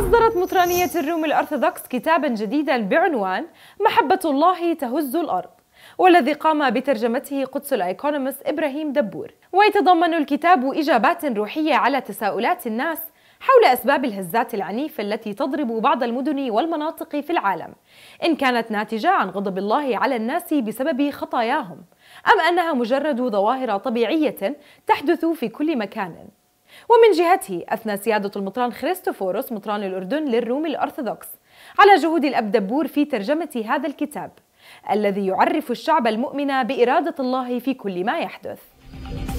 أصدرت مطرانية الروم الأرثوذكس كتابا جديدا بعنوان محبة الله تهز الأرض والذي قام بترجمته قدس الأيكونومست إبراهيم دبور ويتضمن الكتاب إجابات روحية على تساؤلات الناس حول أسباب الهزات العنيفة التي تضرب بعض المدن والمناطق في العالم إن كانت ناتجة عن غضب الله على الناس بسبب خطاياهم أم أنها مجرد ظواهر طبيعية تحدث في كل مكان ومن جهته أثنى سيادة المطران خريستوفوروس مطران الأردن للروم الأرثوذكس على جهود الأب دبور في ترجمة هذا الكتاب الذي يعرف الشعب المؤمن بإرادة الله في كل ما يحدث